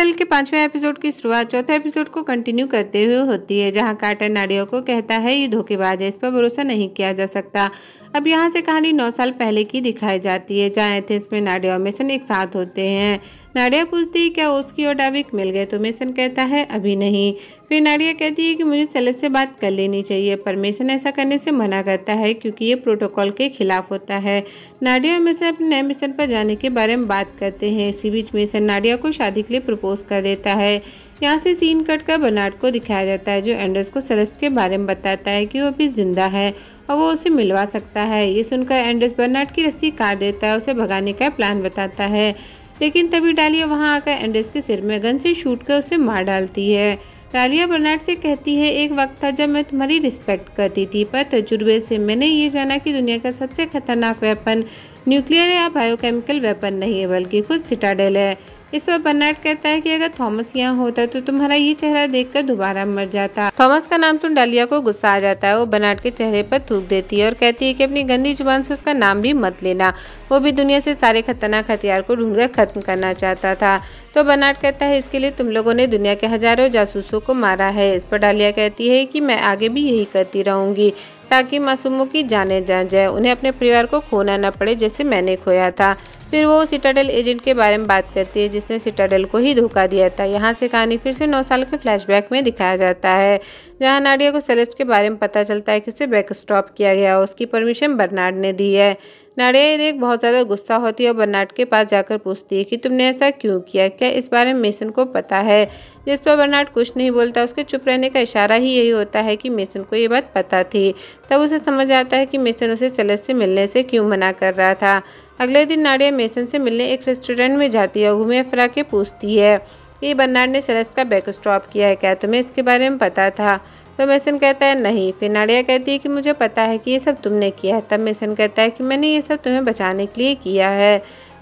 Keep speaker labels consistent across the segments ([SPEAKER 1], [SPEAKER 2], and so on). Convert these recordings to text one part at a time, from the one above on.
[SPEAKER 1] model के पांचवें episode की शुरुआत चौथे एपिसोड को कंटिन्यू करते हुए होती है जहां कार्टर नाडियो को कहता है ये धोखेबाज है इस पर भरोसा नहीं किया जा सकता अब यहाँ से कहानी नौ साल पहले की दिखाई जाती है जहाँ एथेंस में नाडिया और मेसन एक साथ होते हैं नाडिया पूछती है क्या उसकी और डाविक मिल गए तो मेसन कहता है अभी नहीं फिर नाडिया कहती है कि मुझे सेलेस से बात कर लेनी चाहिए पर मेसन ऐसा करने से मना करता है क्योंकि ये प्रोटोकॉल के खिलाफ होता है नाडिया और मेसन अपने नए मिशन पर जाने के बारे में बात करते हैं इसी बीच मेसन नाडिया को शादी के लिए प्रपोज कर देता है यहाँ से सीन कट कर बर्नार्ड को दिखाया जाता है जो एंड्रस को सेलेस्ट के बारे में बताता है कि वो अभी जिंदा है और वो उसे मिलवा सकता है ये सुनकर एंड्रस बर्नार्ड की रस्सी काट देता है उसे भगाने का प्लान बताता है लेकिन तभी डालिया वहाँ आकर एंड्रस के सिर में गन से शूट कर उसे मार डालती है डालिया बर्नार्ड से कहती है एक वक्त था जब मैं तुम्हारी रिस्पेक्ट करती थी पर तजुर्बे से मैंने ये जाना कि दुनिया का सबसे खतरनाक वेपन न्यूक्लियर या बायोकेमिकल वेपन नहीं है बल्कि खुद सिटाडेल है इस पर बर्नार्ड कहता है कि अगर थॉमस यहाँ होता तो तुम्हारा ये चेहरा देखकर दोबारा मर जाता थॉमस का नाम सुन डालिया को गुस्सा आ जाता है वो बर्नार्ड के चेहरे पर थूक देती है और कहती है कि अपनी गंदी जुबान से उसका नाम भी मत लेना वो भी दुनिया से सारे खतरनाक हथियार को ढूंढकर खत्म करना चाहता था तो बनाट कहता है इसके लिए तुम लोगों ने दुनिया के हजारों जासूसों को मारा है इस पर डालिया कहती है की मैं आगे भी यही करती रहूंगी ताकि मासूमों की जाने जा जाए उन्हें अपने परिवार को खोना न पड़े जैसे मैंने खोया था फिर वो सिटाडेल एजेंट के बारे में बात करती है जिसने सिटाडेल को ही धोखा दिया था यहाँ से कहानी फिर से नौ साल के फ्लैशबैक में दिखाया जाता है जहाँ नाडिया को सेलेस्ट के बारे में पता चलता है कि उसे बैक स्टॉप किया गया उसकी परमिशन बर्नार्ड ने दी है नाडिया ये देख बहुत ज़्यादा गुस्सा होती है और बर्नार्ड के पास जाकर पूछती है कि तुमने ऐसा क्यों किया क्या इस बारे में मेसन को पता है जिस पर बर्नार्ड कुछ नहीं बोलता उसके चुप रहने का इशारा ही यही होता है कि मेसन को ये बात पता थी तब उसे समझ आता है कि मेसन उसे सेलेस से मिलने से क्यों मना कर रहा था अगले दिन नाडिया मेसन से मिलने एक रेस्टोरेंट में जाती है और फिरा के पूछती है कि बन्नाड ने सरस का बैक स्टॉप किया है क्या तुम्हें इसके बारे में पता था तो मेसन कहता है नहीं फिर नाडिया कहती है कि मुझे पता है कि ये सब तुमने किया है तब मेसन कहता है कि मैंने ये सब तुम्हें बचाने के लिए किया है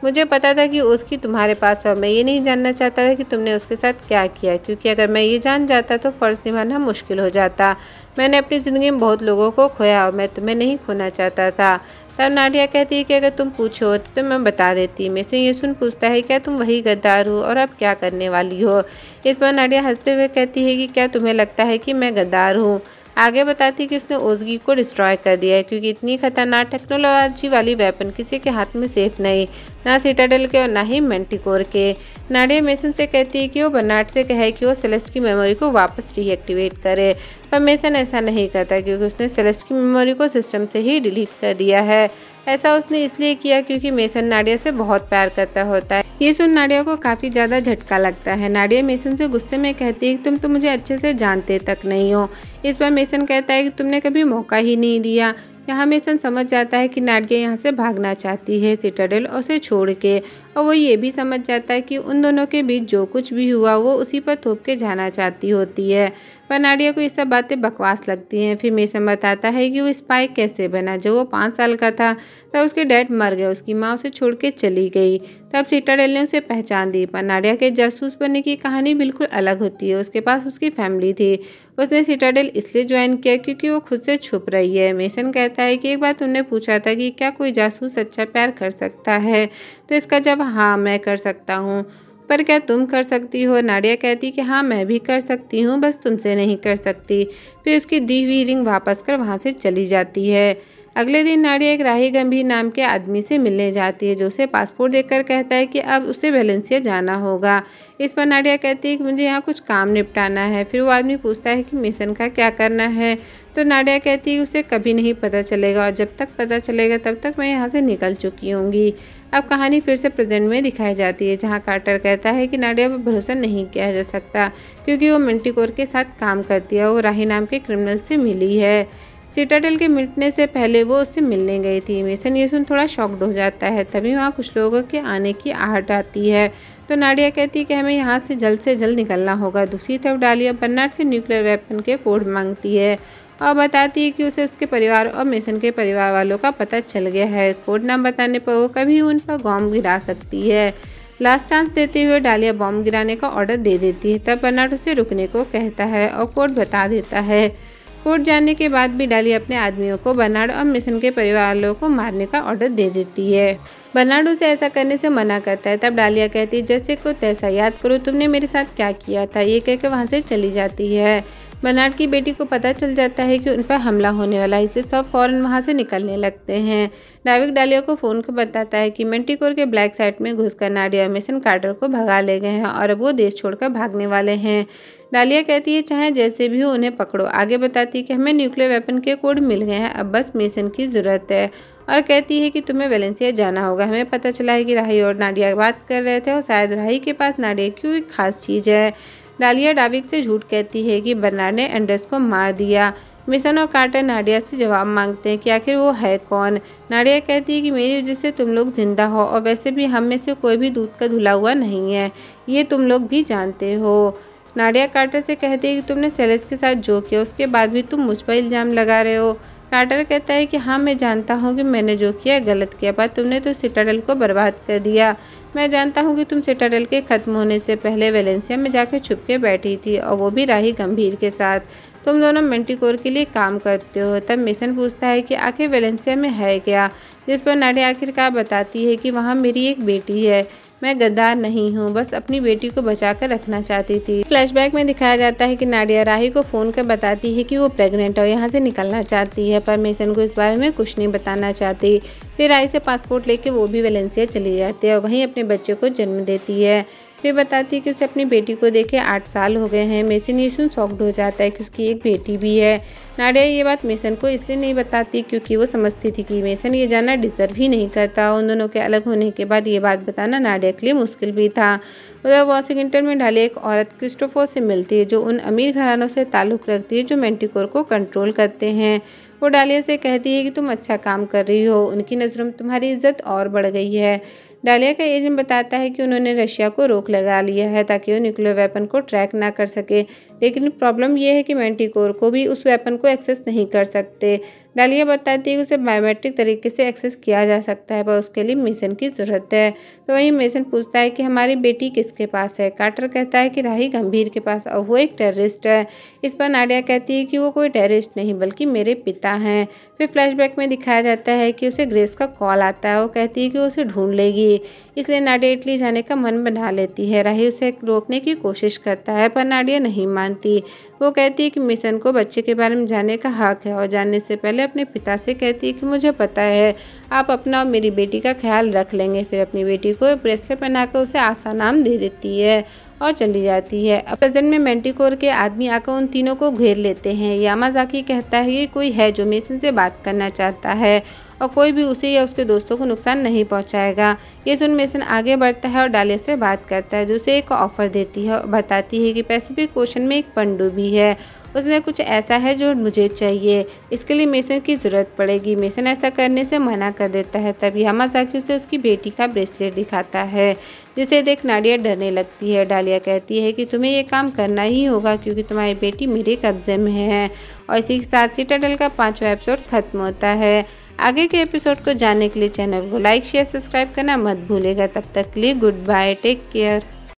[SPEAKER 1] मुझे पता था कि उसकी तुम्हारे पास और मैं ये नहीं जानना चाहता था कि तुमने उसके साथ क्या किया क्योंकि अगर मैं ये जान जाता तो फ़र्ज़ निभाना मुश्किल हो जाता मैंने अपनी ज़िंदगी में बहुत लोगों को खोया और मैं तुम्हें नहीं खोना चाहता था तब नाडिया कहती है कि अगर तुम पूछो होते तो मैं बता देती मैं से ये सुन पूछता है क्या तुम वही गद्दार हो और अब क्या करने वाली हो इस बार नाडिया हंसते हुए कहती है कि क्या तुम्हें लगता है कि मैं गद्दार हूँ आगे बताती है कि उसने ओजगी को डिस्ट्रॉय कर दिया है क्योंकि इतनी खतरनाक टेक्नोलॉजी वाली वेपन किसी के हाथ में सेफ नहीं ना सिटाडल के और ना ही मेंटिकोर के नाडिया मेसन से कहती है कि वो बर्नार्ड से कहे कि वो सेलेस्ट की मेमोरी को वापस रीएक्टिवेट करे पर मेसन ऐसा नहीं करता क्योंकि उसने सेलेस्ट की मेमोरी को सिस्टम से ही डिलीट कर दिया है ऐसा उसने इसलिए किया क्योंकि मेसन नाडिया से बहुत प्यार करता होता है ये सुन नाडिया को काफ़ी ज़्यादा झटका लगता है नाडिया मेसन से गुस्से में कहती है कि तुम तो मुझे अच्छे से जानते तक नहीं हो इस बार मेसन कहता है कि तुमने कभी मौका ही नहीं दिया यहाँ मेसन समझ जाता है कि नाडिया यहाँ से भागना चाहती है सिटाडेल और उसे छोड़ के और वो ये भी समझ जाता है कि उन दोनों के बीच जो कुछ भी हुआ वो उसी पर थोप के जाना चाहती होती है पर नाडिया को ये सब बातें बकवास लगती हैं फिर मेसन बताता है कि वो स्पाइक कैसे बना जब वो पाँच साल का था तब उसके डैड मर गए उसकी माँ उसे छोड़ के चली गई तब सीटाडेल ने उसे पहचान दी पर नाडिया के जासूस बनने की कहानी बिल्कुल अलग होती है उसके पास उसकी फैमिली थी उसने सीटाडेल इसलिए ज्वाइन किया क्योंकि वो खुद से छुप रही है मेसन कहता है कि एक बार तुमने पूछा था कि क्या कोई जासूस अच्छा प्यार कर सकता है तो इसका जवाब हाँ मैं कर सकता हूँ पर क्या तुम कर सकती हो नाडिया कहती कि हाँ मैं भी कर सकती हूँ बस तुमसे नहीं कर सकती फिर उसकी दी हुई रिंग वापस कर वहाँ से चली जाती है अगले दिन नाडिया एक राही गंभीर नाम के आदमी से मिलने जाती है जो उसे पासपोर्ट देकर कहता है कि अब उसे वेलेंसिया जाना होगा इस पर नाडिया कहती है कि मुझे यहाँ कुछ काम निपटाना है फिर वो आदमी पूछता है कि मिशन का क्या करना है तो नाडिया कहती है उसे कभी नहीं पता चलेगा और जब तक पता चलेगा तब तक मैं यहाँ से निकल चुकी होंगी अब कहानी फिर से प्रेजेंट में दिखाई जाती है जहां कार्टर कहता है कि नाडिया पर भरोसा नहीं किया जा सकता क्योंकि वो मिंटिकोर के साथ काम करती है और राही नाम के क्रिमिनल से मिली है सिटाडल के मिटने से पहले वो उससे मिलने गई थी मिशन ये सुन थोड़ा शॉक्ड हो जाता है तभी वहाँ कुछ लोगों के आने की आहट आती है तो नाडिया कहती है कि हमें यहाँ से जल्द से जल्द निकलना होगा दूसरी तरफ डालिया बर्नार्ड से न्यूक्लियर वेपन के कोड मांगती है और बताती है कि उसे उसके परिवार और मिशन के परिवार वालों का पता चल गया है कोड नाम बताने पर वो कभी उन पर गॉम गिरा सकती है लास्ट चांस देते हुए डालिया बॉम्ब गिराने का ऑर्डर दे देती है तब बर्नाड उसे रुकने को कहता है और कोर्ट बता देता है कोर्ट जाने के बाद भी डाली अपने आदमियों को बर्नाड और मिशन के परिवार वालों को मारने का ऑर्डर दे देती है बर्नाड उसे ऐसा करने से मना करता है तब डालिया कहती है जैसे को तैसा याद करो तुमने मेरे साथ क्या किया था ये कहकर वहाँ से चली जाती है बनाड की बेटी को पता चल जाता है कि उन पर हमला होने वाला है इसे सब फौरन वहाँ से निकलने लगते हैं डाविक डालिया को फ़ोन कर बताता है कि मेंटिकोर के ब्लैक साइट में घुसकर नाडिया मिशन कार्टर को भगा ले गए हैं और अब वो देश छोड़कर भागने वाले हैं डालिया कहती है चाहे जैसे भी हो उन्हें पकड़ो आगे बताती है कि हमें न्यूक्लियर वेपन के कोड मिल गए हैं अब बस मिशन की ज़रूरत है और कहती है कि तुम्हें वेलेंसिया जाना होगा हमें पता चला है कि राही और नाडिया बात कर रहे थे और शायद राही के पास नाडिया की खास चीज़ है डालिया डाविक से झूठ कहती है कि बर्नार्ड ने एंडर्स को मार दिया मिशन और कार्टर नाडिया से जवाब मांगते हैं कि आखिर वो है कौन नाडिया कहती है कि मेरी वजह से तुम लोग जिंदा हो और वैसे भी हम में से कोई भी दूध का धुला हुआ नहीं है ये तुम लोग भी जानते हो नाडिया कार्टर से कहती है कि तुमने सेलेस के साथ जो किया उसके बाद भी तुम मुझ पर इल्ज़ाम लगा रहे हो कार्टर कहता है कि हाँ मैं जानता हूँ कि मैंने जो किया गलत किया पर तुमने तो सिटाडल को बर्बाद कर दिया मैं जानता हूँ कि तुम सिटाडल के ख़त्म होने से पहले वेलेंसिया में जाकर छुप के बैठी थी और वो भी राही गंभीर के साथ तुम दोनों मेंटिकोर के लिए काम करते हो तब मिशन पूछता है कि आखिर वेलेंसिया में है क्या जिस पर नाडिया आखिरकार बताती है कि वहाँ मेरी एक बेटी है मैं गद्दार नहीं हूँ बस अपनी बेटी को बचा कर रखना चाहती थी फ्लैशबैक में दिखाया जाता है कि नाडिया राही को फ़ोन कर बताती है कि वो प्रेग्नेंट और यहाँ से निकलना चाहती है पर मेसन को इस बारे में कुछ नहीं बताना चाहती फिर राही से पासपोर्ट लेके वो भी वेलेंसिया चली जाती है और वहीं अपने बच्चे को जन्म देती है फिर बताती है कि उसे अपनी बेटी को देखे आठ साल हो गए हैं मेसन ये सुन हो जाता है कि उसकी एक बेटी भी है नाडिया ये बात मेसन को इसलिए नहीं बताती क्योंकि वो समझती थी कि मेसन ये जाना डिजर्व ही नहीं करता उन दोनों के अलग होने के बाद ये बात बताना नाडिया के लिए मुश्किल भी था उधर वॉशिंगटन में ढाले एक औरत क्रिस्टोफो से मिलती है जो उन अमीर घरानों से ताल्लुक़ रखती है जो मेंटिकोर को कंट्रोल करते हैं वो डालिया से कहती है कि तुम अच्छा काम कर रही हो उनकी नज़रों में तुम्हारी इज्जत और बढ़ गई है डालिया का एजेंट बताता है कि उन्होंने रशिया को रोक लगा लिया है ताकि वो न्यूक्लियर वेपन को ट्रैक ना कर सके लेकिन प्रॉब्लम यह है कि मैंटिकोर को भी उस वेपन को एक्सेस नहीं कर सकते डालिया बताती है कि उसे बायोमेट्रिक तरीके से एक्सेस किया जा सकता है पर उसके लिए मिशन की ज़रूरत है तो वहीं मिशन पूछता है कि हमारी बेटी किसके पास है कार्टर कहता है कि राही गंभीर के पास और वो एक टेररिस्ट है इस पर नाडिया कहती है कि वो कोई टेररिस्ट नहीं बल्कि मेरे पिता हैं फिर फ्लैशबैक में दिखाया जाता है कि उसे ग्रेस का कॉल आता है वो कहती है कि उसे ढूंढ लेगी इसलिए नाडिया इटली जाने का मन बना लेती है राही उसे रोकने की कोशिश करता है पर नाडिया नहीं मानती वो कहती है कि मिशन को बच्चे के बारे में जानने का हक है और जानने से पहले अपने पिता से कहती है कि मुझे पता है आप अपना और मेरी बेटी का ख्याल रख लेंगे फिर अपनी बेटी को ब्रेसलेट पहनाकर उसे आशा नाम दे देती है और चली जाती है अब प्रेजेंट में मेंटिकोर के आदमी आकर उन तीनों को घेर लेते हैं यामाजाकी कहता है कि कोई है जो मेसन से बात करना चाहता है और कोई भी उसे या उसके दोस्तों को नुकसान नहीं पहुंचाएगा ये सुन मेसन आगे बढ़ता है और डालिया से बात करता है जो उसे एक ऑफर देती है और बताती है कि पैसिफिक क्वेश्चन में एक भी है उसने कुछ ऐसा है जो मुझे चाहिए इसके लिए मेसन की ज़रूरत पड़ेगी मेसन ऐसा करने से मना कर देता है तभी हमासाकी उसे उसकी बेटी का ब्रेसलेट दिखाता है जिसे देख नाडिया डरने लगती है डालिया कहती है कि तुम्हें ये काम करना ही होगा क्योंकि तुम्हारी बेटी मेरे कब्जे में है और इसी के साथ डल का पाँचवा एपिसोड खत्म होता है आगे के एपिसोड को जानने के लिए चैनल को लाइक शेयर सब्सक्राइब करना मत भूलेगा तब तक के लिए गुड बाय टेक केयर